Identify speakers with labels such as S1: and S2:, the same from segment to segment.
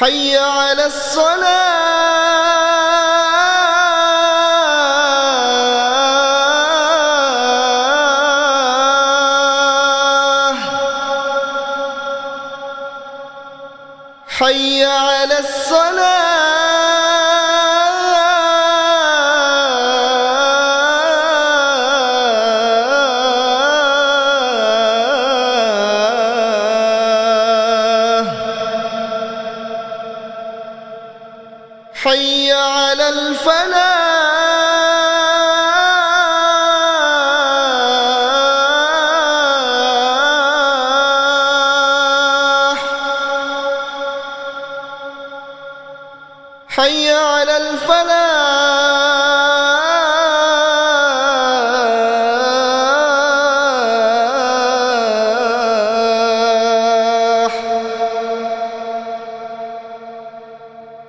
S1: حي على الصلاه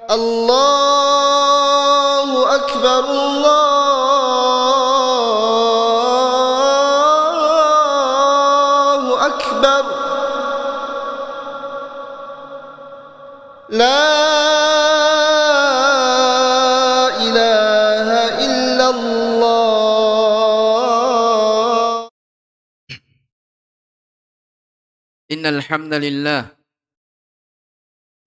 S1: الله أكبر الله أكبر لا
S2: إله إلا الله
S3: إن الحمد لله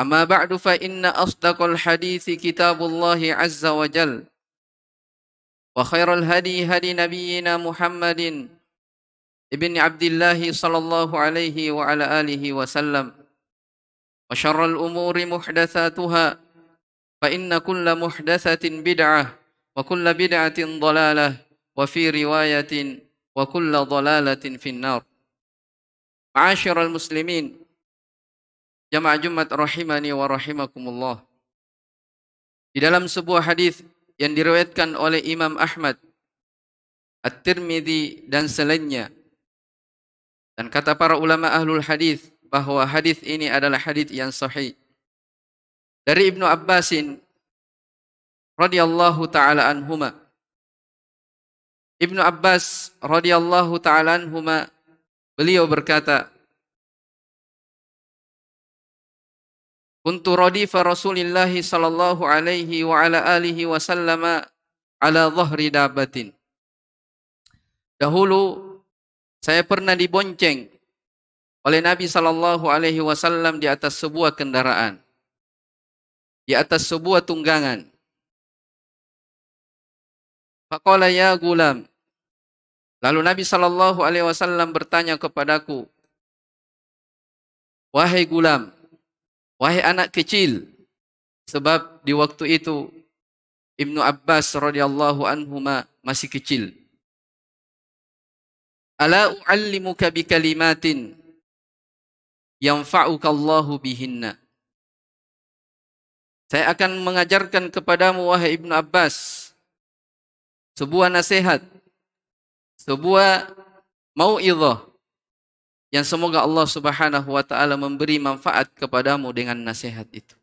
S3: أما بعد فإن أصدق الحديث كتاب الله عز وجل وخير الهدي هدي نبينا محمد ابن عبد الله صلى الله عليه وعلى آله وسلم وشر الأمور محدثاتها فإن كل محدثة بدعة وكل بدعة ضلالة وفي رواية وكل ضلالة في النار معاشر المسلمين Jamaah Jumat rahimani wa rahimakumullah. Di dalam sebuah hadis yang diriwayatkan oleh Imam Ahmad At-Tirmizi dan selainnya dan kata para ulama ahlul hadis bahawa hadis ini adalah hadis yang sahih. Dari Ibnu Abbasin radhiyallahu taala anhuma. Ibnu Abbas radhiyallahu taala anhuma beliau berkata, كنت رديف رسول Sallallahu Alaihi الله عليه وعلى آله وسلم على ظهر دابة dahulu saya pernah dibonceng oleh Nabi sallallahu alaihi wasallam di atas sebuah kendaraan di atas sebuah tunggangan faqala ya gulam lalu Nabi sallallahu alaihi wasallam bertanya kepadaku wahai gulam Wahai anak kecil, sebab di waktu itu Ibnu Abbas radhiyallahu anhu masih kecil. Ala u'allimuka bi kalimatin yanfa'uka Allahu bihinna. Saya akan mengajarkan kepadamu wahai Ibnu Abbas sebuah nasihat, sebuah mau'idhah yang semoga Allah Subhanahu wa taala memberi manfaat kepadamu dengan nasihat itu.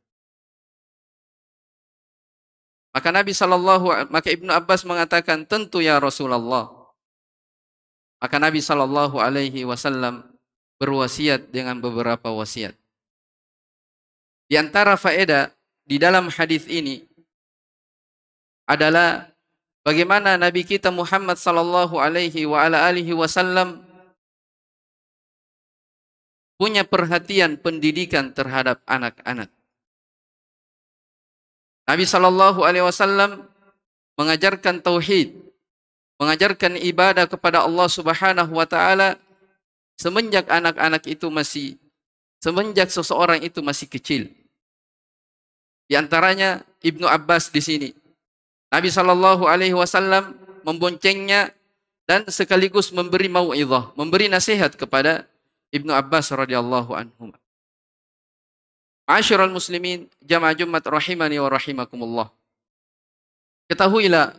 S3: Maka Nabi saw. maka Ibnu Abbas mengatakan tentu ya Rasulullah. Maka Nabi saw berwasiat dengan beberapa wasiat. Di antara faedah di dalam hadis ini adalah bagaimana Nabi kita Muhammad saw punya perhatian pendidikan terhadap anak-anak. Nabi sallallahu alaihi wasallam mengajarkan tauhid, mengajarkan ibadah kepada Allah Subhanahu wa taala semenjak anak-anak itu masih semenjak seseorang itu masih kecil. Di antaranya Ibnu Abbas di sini. Nabi sallallahu alaihi wasallam memboncengnya dan sekaligus memberi mauidhah, memberi nasihat kepada Ibnu Abbas radhiyallahu anhu. Ashiral muslimin jamaah Jumat rahimani wa rahimakumullah. Ketahuilah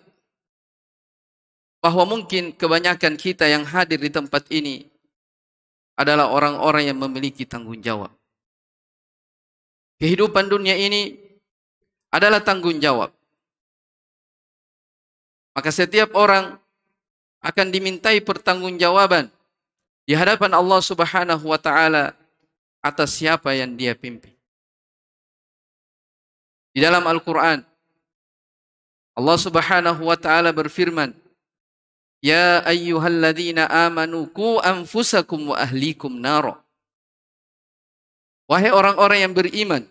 S3: bahwa mungkin kebanyakan kita yang hadir di tempat ini adalah orang-orang yang memiliki tanggung jawab. Kehidupan dunia ini adalah tanggung jawab. Maka setiap orang akan dimintai pertanggungjawaban di hadapan Allah Subhanahu wa taala atas siapa yang dia pimpin. Di dalam Al-Qur'an Allah Subhanahu wa taala berfirman, "Ya ayyuhalladzina amanu qu anfusakum wa ahlikum nar." Wahai orang-orang yang beriman,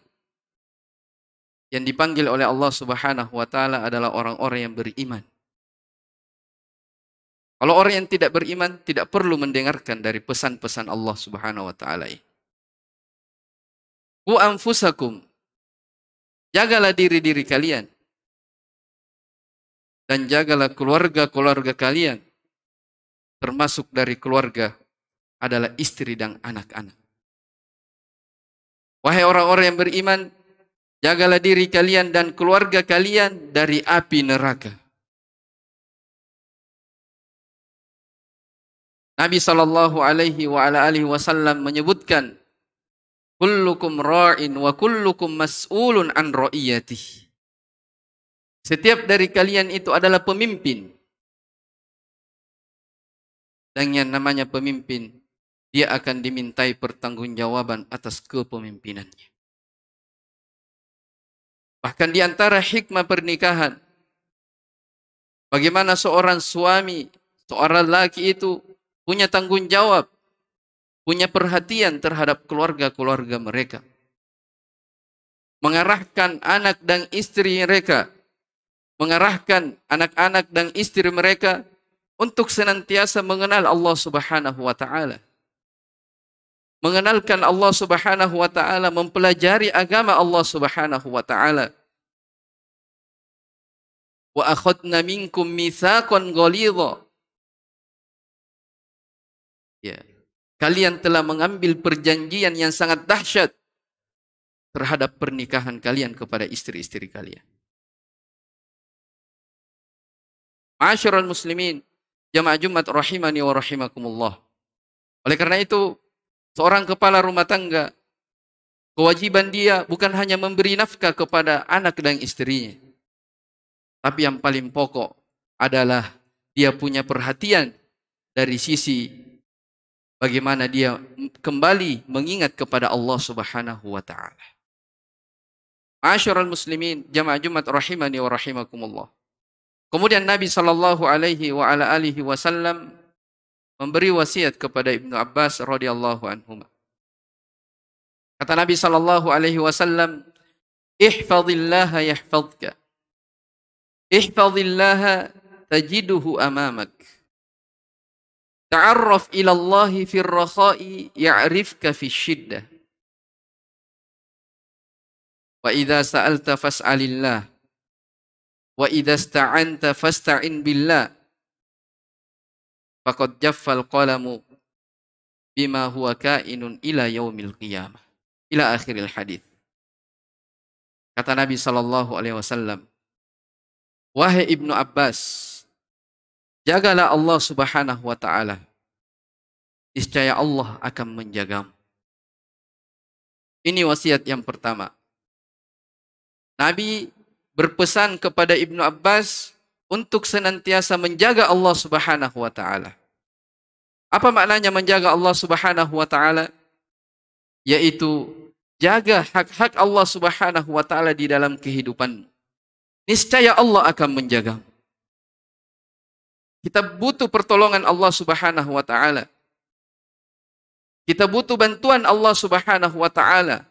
S3: yang dipanggil oleh Allah Subhanahu wa taala adalah orang-orang yang beriman. Kalau orang yang tidak beriman tidak perlu mendengarkan dari pesan-pesan Allah Subhanahu wa taala. Ku anfusakum.
S2: Jagalah diri-diri kalian. Dan jagalah
S3: keluarga-keluarga kalian. Termasuk dari keluarga adalah istri dan anak-anak. Wahai orang-orang yang beriman, jagalah diri kalian dan keluarga kalian dari api neraka.
S2: Nabi sallallahu alaihi wa
S3: ala alihi wasallam menyebutkan kullukum ra'in wa kullukum mas'ulun an ra'iyatihi. Setiap dari kalian itu adalah pemimpin.
S2: Dan yang namanya pemimpin,
S3: dia akan dimintai pertanggungjawaban atas kepemimpinannya. Bahkan di antara hikmah pernikahan, bagaimana seorang suami, seorang laki itu punya tanggung jawab, punya perhatian terhadap keluarga-keluarga mereka. Mengarahkan anak dan istri mereka, mengarahkan anak-anak dan istri mereka untuk senantiasa mengenal Allah Subhanahu wa taala. Mengenalkan Allah Subhanahu wa taala, mempelajari agama Allah Subhanahu wa taala. Wa akhadna minkum mitsaqan ghalidha Ya. Kalian telah mengambil perjanjian yang sangat dahsyat terhadap pernikahan kalian kepada istri-istri kalian. Masyarul muslimin, jamaah Jumat rahimani wa rahimakumullah. Oleh karena itu, seorang kepala rumah tangga, kewajiban dia bukan hanya memberi nafkah kepada anak dan istrinya. Tapi yang paling pokok adalah dia punya perhatian dari sisi bagaimana dia kembali mengingat kepada Allah Subhanahu wa taala. Ma'asyiral muslimin, jamaah Jumat rahimani wa rahimakumullah. Kemudian Nabi sallallahu alaihi wa ala alihi wasallam memberi wasiat kepada Ibnu Abbas radhiyallahu anhu. Kata Nabi sallallahu alaihi wasallam, "Ihfazillah yahfazka. Ihfazillah tajiduhu amamak." تعرف إلى الله في الرخاء يعرفك في الشدة وإذا سألت فاسأل الله وإذا استعنت فاستعن بالله فقد جف القلم بما هو كائن إلى يوم القيامة إلى آخر الحديث kata Nabi Shallallahu Alaihi Wasallam wahai ibnu Abbas Jagalah Allah Subhanahu wa taala. Niscaya Allah akan menjagamu. Ini wasiat yang pertama. Nabi berpesan kepada Ibnu Abbas untuk senantiasa menjaga Allah Subhanahu wa taala. Apa maknanya menjaga Allah Subhanahu wa taala? Yaitu jaga hak-hak Allah Subhanahu wa taala di dalam kehidupan. Niscaya Allah akan menjagamu. Kita butuh pertolongan Allah Subhanahu wa taala. Kita butuh bantuan Allah Subhanahu wa taala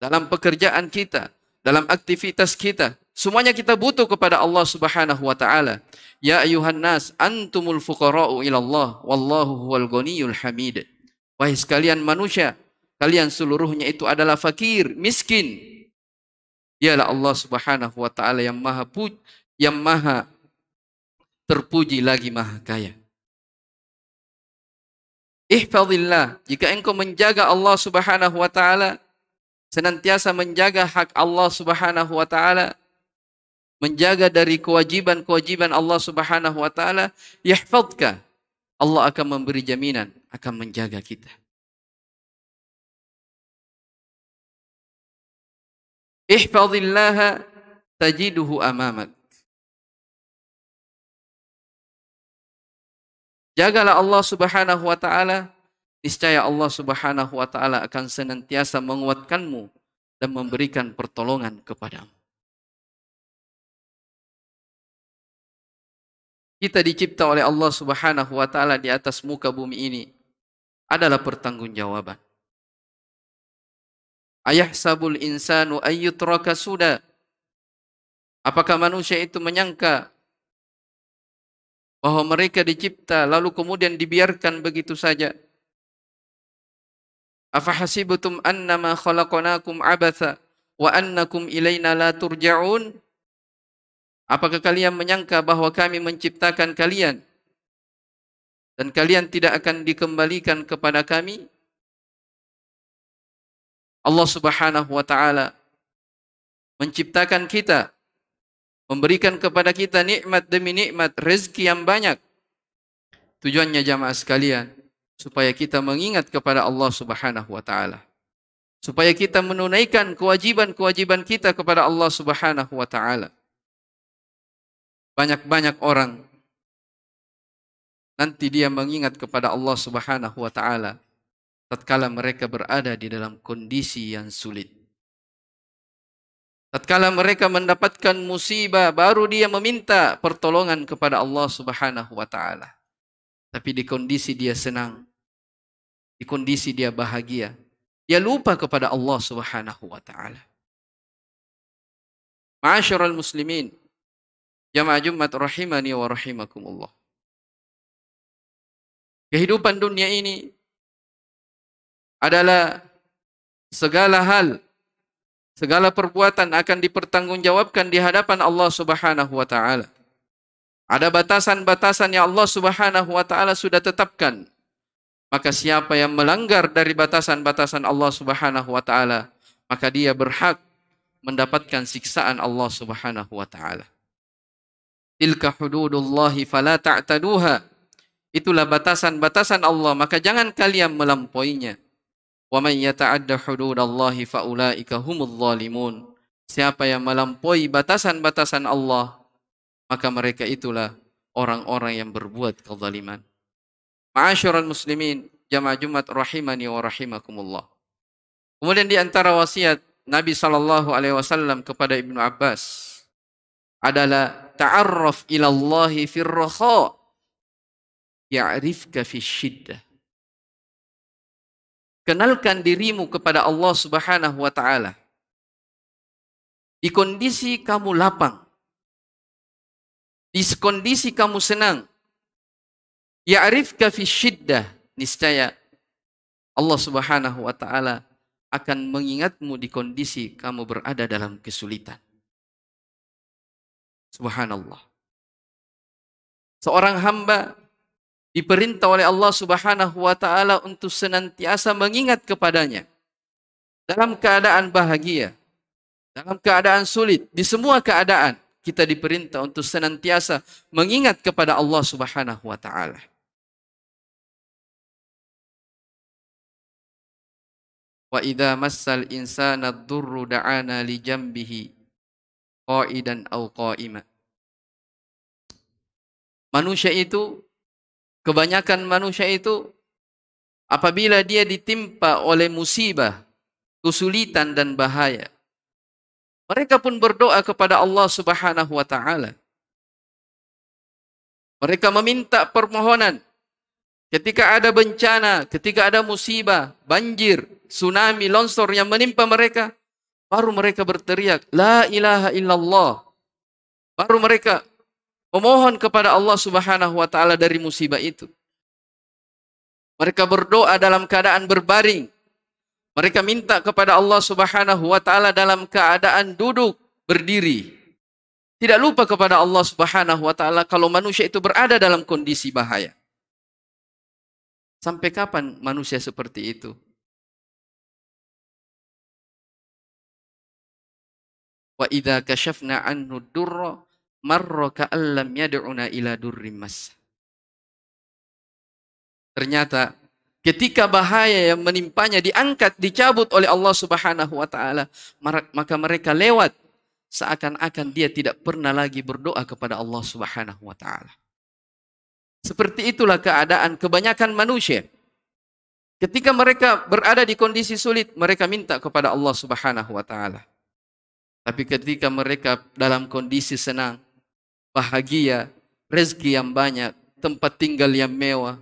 S3: dalam pekerjaan kita, dalam aktivitas kita. Semuanya kita butuh kepada Allah Subhanahu wa taala. Ya ayuhan nas antumul fuqara'u ila Allah wallahu huwal ghaniyyul hamid. Wahai sekalian manusia, kalian seluruhnya itu adalah fakir, miskin. Ialah Allah Subhanahu wa taala yang maha puji, yang maha terpuji lagi maha kaya. Ihfadillah, jika engkau menjaga Allah subhanahu wa ta'ala, senantiasa menjaga hak Allah subhanahu wa ta'ala, menjaga dari kewajiban-kewajiban Allah subhanahu wa ta'ala, ihfadka, Allah akan memberi jaminan, akan menjaga kita.
S2: Ihfadillah tajiduhu amamak.
S3: Jagalah Allah Subhanahu wa taala, niscaya Allah Subhanahu wa taala akan senantiasa menguatkanmu dan memberikan pertolongan kepadamu. Kita dicipta oleh Allah Subhanahu wa taala di atas muka bumi ini adalah pertanggungjawaban. Ayah sabul insanu ayyutraka suda. Apakah manusia itu menyangka bahwa oh, mereka dicipta lalu kemudian dibiarkan begitu saja. Afahasibutum annama khalaqnakum abatha wa annakum ilaina la turja'un? Apakah kalian menyangka bahwa kami menciptakan kalian dan kalian tidak akan dikembalikan kepada kami? Allah Subhanahu wa taala menciptakan kita memberikan kepada kita nikmat demi nikmat rezeki yang banyak. Tujuannya jamaah sekalian supaya kita mengingat kepada Allah Subhanahu wa taala. Supaya kita menunaikan kewajiban-kewajiban kita kepada Allah Subhanahu wa taala. Banyak-banyak orang nanti dia mengingat kepada Allah Subhanahu wa taala tatkala mereka berada di dalam kondisi yang sulit. Tatkala mereka mendapatkan musibah, baru dia meminta pertolongan kepada Allah Subhanahu wa taala. Tapi di kondisi dia senang, di kondisi dia bahagia, dia lupa kepada Allah Subhanahu wa taala. Ma'asyiral muslimin, jamaah Jumat rahimani wa
S2: rahimakumullah. Kehidupan dunia ini
S3: adalah segala hal segala perbuatan akan dipertanggungjawabkan di hadapan Allah Subhanahu wa taala. Ada batasan-batasan yang Allah Subhanahu wa taala sudah tetapkan. Maka siapa yang melanggar dari batasan-batasan Allah Subhanahu wa taala, maka dia berhak mendapatkan siksaan Allah Subhanahu wa taala. Tilka hududullah fala ta'taduha. Itulah batasan-batasan Allah, maka jangan kalian melampauinya. ومن يتعد حدود الله فأولئك هم الظالمون siapa yang melampaui batasan-batasan Allah maka mereka itulah orang-orang yang berbuat kezaliman ma'asyiral muslimin jamaah jumat rahimani wa rahimakumullah kemudian di antara wasiat Nabi sallallahu alaihi wasallam kepada Ibnu Abbas adalah ta'arraf ila Allah fi rakha ya'rifka fi syiddah kenalkan dirimu kepada Allah Subhanahu wa taala. Di kondisi kamu lapang, di kondisi kamu senang, ya'rifka fi syiddah, niscaya Allah Subhanahu wa taala akan mengingatmu di kondisi kamu berada dalam kesulitan. Subhanallah. Seorang hamba diperintah oleh Allah Subhanahu wa taala untuk senantiasa mengingat kepadanya dalam keadaan bahagia dalam keadaan sulit di semua keadaan kita diperintah untuk senantiasa mengingat kepada Allah Subhanahu wa taala
S2: wa idza massal insana dhurru da'ana li
S3: jambihi qa'idan aw qa'ima manusia itu kebanyakan manusia itu apabila dia ditimpa oleh musibah, kesulitan dan bahaya, mereka pun berdoa kepada Allah Subhanahu wa taala. Mereka meminta permohonan ketika ada bencana, ketika ada musibah, banjir, tsunami, longsor yang menimpa mereka, baru mereka berteriak la ilaha illallah. Baru mereka memohon kepada Allah Subhanahu wa taala dari musibah itu. Mereka berdoa dalam keadaan berbaring. Mereka minta kepada Allah Subhanahu wa taala dalam keadaan duduk, berdiri. Tidak lupa kepada Allah Subhanahu wa taala kalau manusia itu berada dalam kondisi bahaya. Sampai kapan manusia seperti itu? Wa idza kashafna anhu durra marra ka'allam yad'una ila durrimas. Ternyata ketika bahaya yang menimpanya diangkat dicabut oleh Allah Subhanahu wa taala maka mereka lewat seakan-akan dia tidak pernah lagi berdoa kepada Allah Subhanahu wa taala. Seperti itulah keadaan kebanyakan manusia. Ketika mereka berada di kondisi sulit, mereka minta kepada Allah Subhanahu wa taala. Tapi ketika mereka dalam kondisi senang, bahagia, rezeki yang banyak, tempat tinggal yang mewah,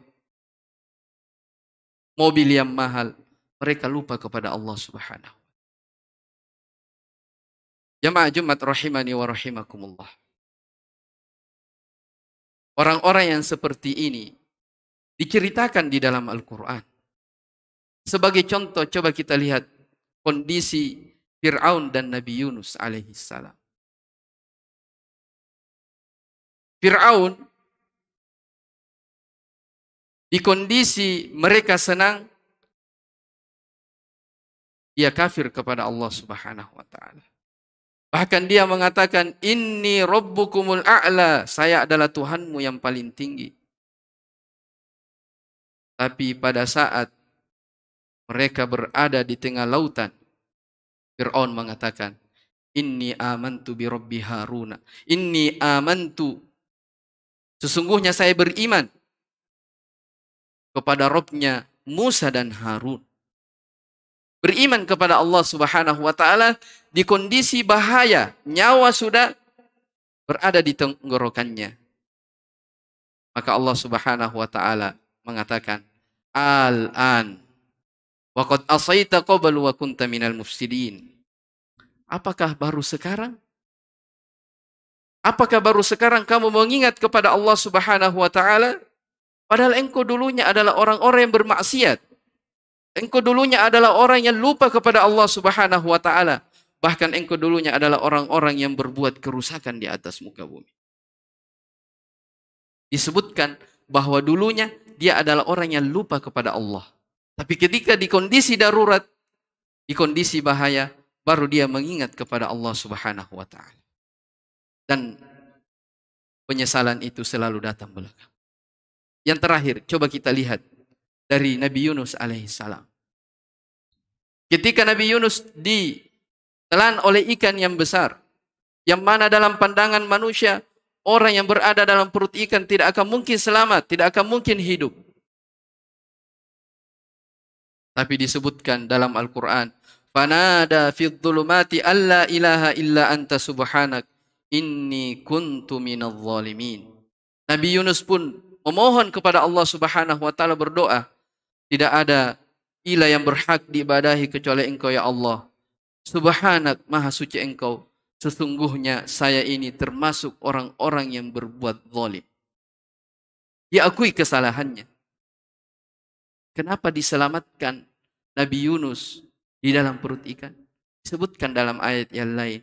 S3: mobil yang
S2: mahal. Mereka lupa kepada Allah Subhanahu.
S3: Jemaah Jumat rahimani wa rahimakumullah. Orang-orang yang seperti ini diceritakan di dalam Al-Quran. Sebagai contoh, coba kita lihat kondisi Fir'aun dan Nabi Yunus alaihi salam. Fir'aun
S2: di kondisi mereka senang
S3: ia kafir kepada Allah Subhanahu wa taala. Bahkan dia mengatakan inni rabbukumul a'la, saya adalah Tuhanmu yang paling tinggi. Tapi pada saat mereka berada di tengah lautan, Fir'aun mengatakan, Inni amantu bi Rabbi Haruna. Inni amantu Sesungguhnya saya beriman kepada Robnya Musa dan Harun. Beriman kepada Allah Subhanahu wa taala di kondisi bahaya, nyawa sudah berada di tenggorokannya. Maka Allah Subhanahu wa taala mengatakan, "Al-an waqad asaita qabla wa kunta minal mufsidin." Apakah baru sekarang Apakah baru sekarang kamu mengingat kepada Allah Subhanahu wa taala? Padahal engkau dulunya adalah orang-orang yang bermaksiat. Engkau dulunya adalah orang yang lupa kepada Allah Subhanahu wa taala. Bahkan engkau dulunya adalah orang-orang yang berbuat kerusakan di atas muka bumi. Disebutkan bahwa dulunya dia adalah orang yang lupa kepada Allah. Tapi ketika di kondisi darurat, di kondisi bahaya, baru dia mengingat kepada Allah Subhanahu wa taala dan penyesalan itu selalu datang belakang. Yang terakhir, coba kita lihat dari Nabi Yunus alaihissalam. Ketika Nabi Yunus ditelan oleh ikan yang besar, yang mana dalam pandangan manusia, orang yang berada dalam perut ikan tidak akan mungkin selamat, tidak akan mungkin hidup. Tapi disebutkan dalam Al-Quran, "Panada فِي الظُّلُمَاتِ Allah ilaha illa أَنْتَ سُبْحَانَكَ inni kuntu minadh zalimin Nabi Yunus pun memohon kepada Allah Subhanahu wa taala berdoa tidak ada ilah yang berhak diibadahi kecuali engkau ya Allah subhanak maha suci engkau sesungguhnya saya ini termasuk orang-orang yang berbuat zalim dia akui kesalahannya kenapa diselamatkan Nabi Yunus di dalam perut ikan disebutkan dalam ayat yang lain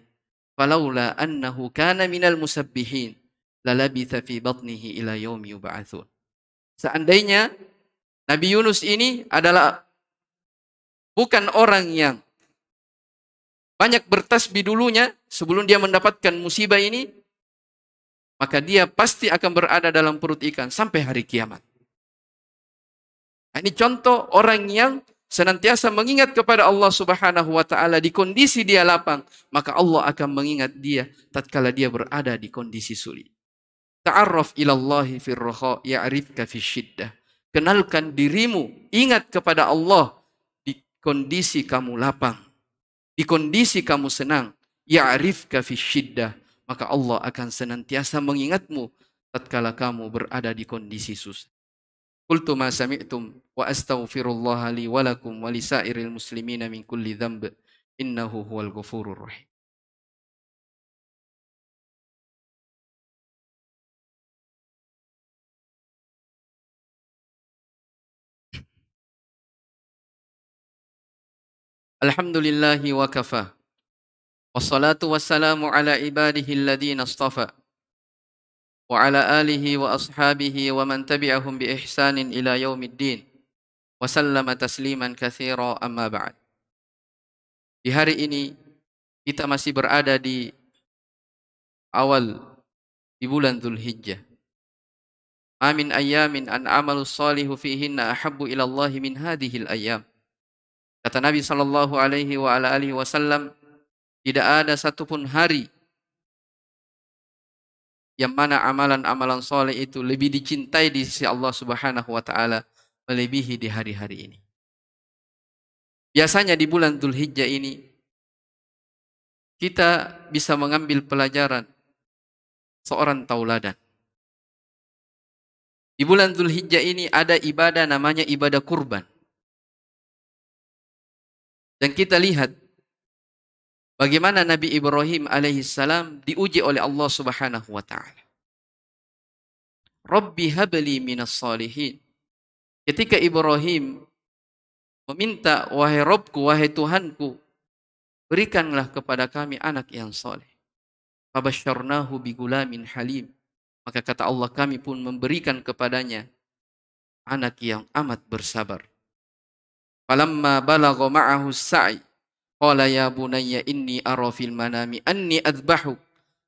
S3: falaula annahu kana minal musabbihin lalabitha fi batnihi ila yaumi yub'atsun. Seandainya Nabi Yunus ini adalah bukan orang yang banyak bertasbih dulunya sebelum dia mendapatkan musibah ini, maka dia pasti akan berada dalam perut ikan sampai hari kiamat. Nah, ini contoh orang yang senantiasa mengingat kepada Allah Subhanahu wa taala di kondisi dia lapang, maka Allah akan mengingat dia tatkala dia berada di kondisi sulit. Ta'arraf ila Allah fir raha ya'rifka fi syiddah. Kenalkan dirimu, ingat kepada Allah di kondisi kamu lapang, di kondisi kamu senang, ya'rifka fi syiddah, maka Allah akan senantiasa mengingatmu tatkala kamu berada di kondisi susah. قلت ما سمعتم وأستغفر الله لي ولكم ولسائر المسلمين من كل ذنب إنه هو الغفور الرحيم الحمد لله وكفى والصلاة والسلام على عباده الذين اصطفى وعلى آله وأصحابه ومن تبعهم بإحسان إلى يوم الدين وسلم تسليما كثيرا أما بعد Di hari ini kita masih berada di awal di bulan Dhul Hijjah. Amin ayamin an amalu salihu fihinna ahabbu ilallahi min hadihil ayam. Kata Nabi SAW tidak ada satupun hari yang mana amalan-amalan soleh itu lebih dicintai di sisi Allah Subhanahu wa taala melebihi di hari-hari ini. Biasanya di bulan Dhuhr hijjah ini kita bisa mengambil pelajaran seorang tauladan. Di bulan Dhuhr hijjah ini ada ibadah namanya ibadah kurban.
S2: Dan kita lihat bagaimana Nabi Ibrahim
S3: alaihi salam diuji oleh Allah Subhanahu wa taala. Rabbi habli minas salihin. Ketika Ibrahim meminta wahai Rabbku wahai Tuhanku berikanlah kepada kami anak yang saleh. Fabasyarnahu bigulamin halim. Maka kata Allah kami pun memberikan kepadanya anak yang amat bersabar. Falamma balagha ma'ahu sa'i Qala ya bunayya inni ara fil manami anni adbahu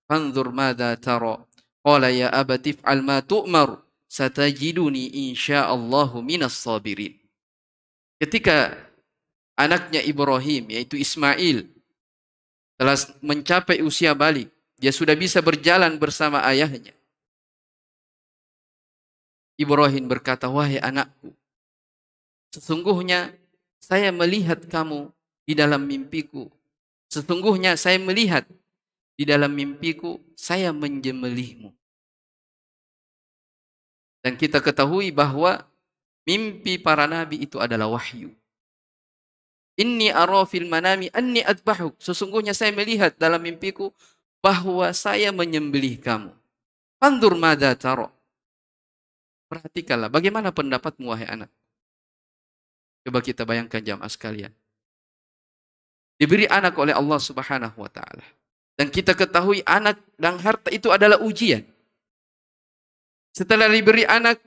S3: fanzur madza tara Qala ya abati fa'al ma tu'mar satajiduni insyaallah minas sabirin Ketika anaknya Ibrahim yaitu Ismail telah mencapai usia balik dia sudah bisa berjalan bersama ayahnya Ibrahim berkata wahai anakku sesungguhnya saya melihat kamu di dalam mimpiku. Sesungguhnya saya melihat di dalam mimpiku saya menjemelihmu. Dan kita ketahui bahawa mimpi para nabi itu adalah wahyu. Inni ara fil manami anni adbahuk. Sesungguhnya saya melihat dalam mimpiku bahawa saya menyembelih kamu. Pandur mada taro. Perhatikanlah bagaimana pendapatmu wahai anak. Coba kita bayangkan jamaah sekalian diberi anak oleh Allah Subhanahu wa taala. Dan kita ketahui anak dan harta itu adalah ujian. Setelah diberi anak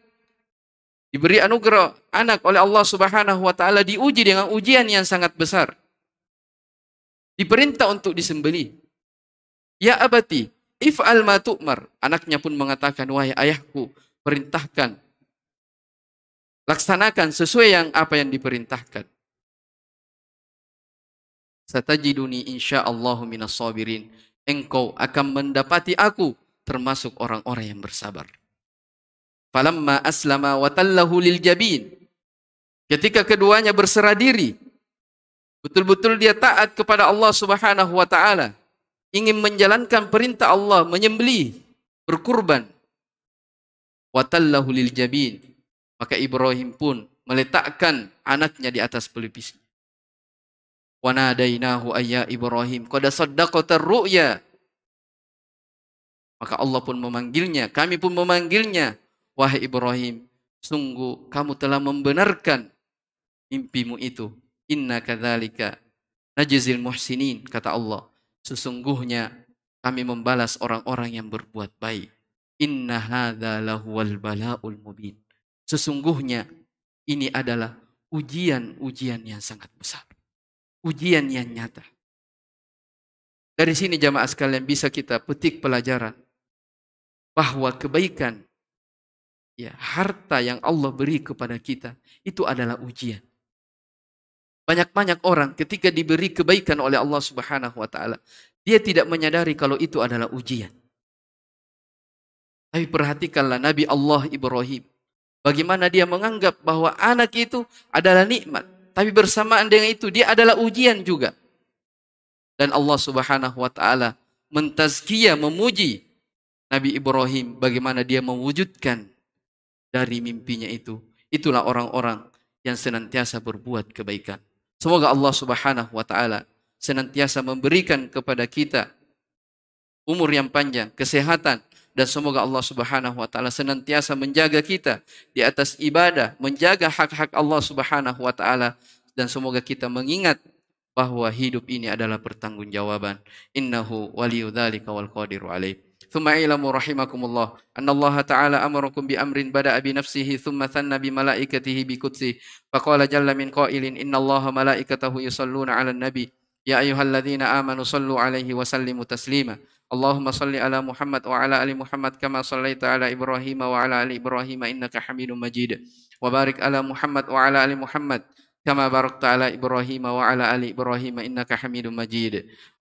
S3: diberi anugerah anak oleh Allah Subhanahu wa taala diuji dengan ujian yang sangat besar. Diperintah untuk disembelih. Ya abati, if'al ma tu'mar. Anaknya pun mengatakan, "Wahai ayahku, perintahkan. Laksanakan sesuai yang apa yang diperintahkan." Satajiduni insya'allahu minas sabirin. Engkau akan mendapati aku termasuk orang-orang yang bersabar. Falamma aslama wa lil jabin. Ketika keduanya berserah diri, betul-betul dia taat kepada Allah Subhanahu wa taala, ingin menjalankan perintah Allah menyembeli, berkurban. Wa tallahu lil jabin. Maka Ibrahim pun meletakkan anaknya di atas pelipisnya. Wa nadainahu ayya Ibrahim qad teruk ru'ya. Maka Allah pun memanggilnya, kami pun memanggilnya, wahai Ibrahim, sungguh kamu telah membenarkan mimpimu itu. Inna kadzalika najzil muhsinin kata Allah. Sesungguhnya kami membalas orang-orang yang berbuat baik. Inna hadza lahuwal balaul mubin. Sesungguhnya ini adalah ujian-ujian yang sangat besar. ujian yang nyata. Dari sini jamaah sekalian bisa kita petik pelajaran bahawa kebaikan ya harta yang Allah beri kepada kita itu adalah ujian. Banyak-banyak orang ketika diberi kebaikan oleh Allah Subhanahu wa taala, dia tidak menyadari kalau itu adalah ujian. Tapi perhatikanlah Nabi Allah Ibrahim. Bagaimana dia menganggap bahwa anak itu adalah nikmat. Tapi bersamaan dengan itu dia adalah ujian juga. Dan Allah Subhanahu wa taala mentazkiyah memuji Nabi Ibrahim bagaimana dia mewujudkan dari mimpinya itu. Itulah orang-orang yang senantiasa berbuat kebaikan. Semoga Allah Subhanahu wa taala senantiasa memberikan kepada kita umur yang panjang, kesehatan, dan semoga Allah Subhanahu wa taala senantiasa menjaga kita di atas ibadah, menjaga hak-hak Allah Subhanahu wa taala dan semoga kita mengingat bahwa hidup ini adalah pertanggungjawaban. Innahu waliyudzalika wal qadiru alaihi. ثم اعلموا رحمكم الله ان الله تعالى امركم بامر بدا بنفسه ثم ثنى بملائكته بقدسه فقال جل من Inna Allah الله ملائكته يصلون Nabi. Ya ayuhal ايها amanu sallu alaihi عليه وسلموا تسليما اللهم صل على محمد وعلى ال محمد كما صليت على ابراهيم وعلى ال ابراهيم انك حميد مجيد وبارك على محمد وعلى ال محمد كما باركت على ابراهيم وعلى ال ابراهيم انك حميد مجيد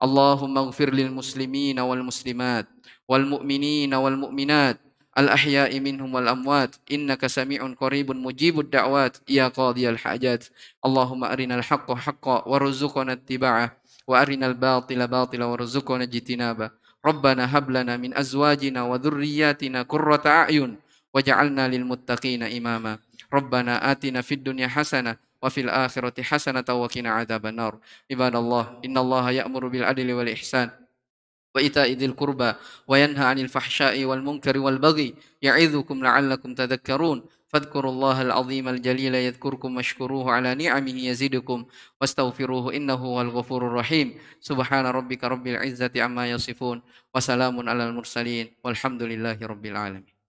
S3: اللهم اغفر للمسلمين والمسلمات والمؤمنين والمؤمنات الاحياء منهم والاموات انك سميع قريب مجيب الدعوات يا قاضي الحاجات اللهم ارنا الحق حقا وارزقنا اتباعه وارنا الباطل باطلا وارزقنا اجتنابه ربنا هب لنا من أزواجنا وذرياتنا قرة أعين وجعلنا للمتقين إماما ربنا آتنا في الدنيا حسنة وفي الآخرة حسنة وقنا عذاب النار عباد الله إن الله يأمر بالعدل والإحسان وإيتاء ذي القربى وينهى عن الفحشاء والمنكر والبغي يعظكم لعلكم تذكرون فاذكروا الله العظيم الجليل يذكركم واشكروه على نعمه يزدكم واستغفروه إنه هو الغفور الرحيم سبحان ربك رب العزة عما يصفون وسلام على المرسلين والحمد لله رب العالمين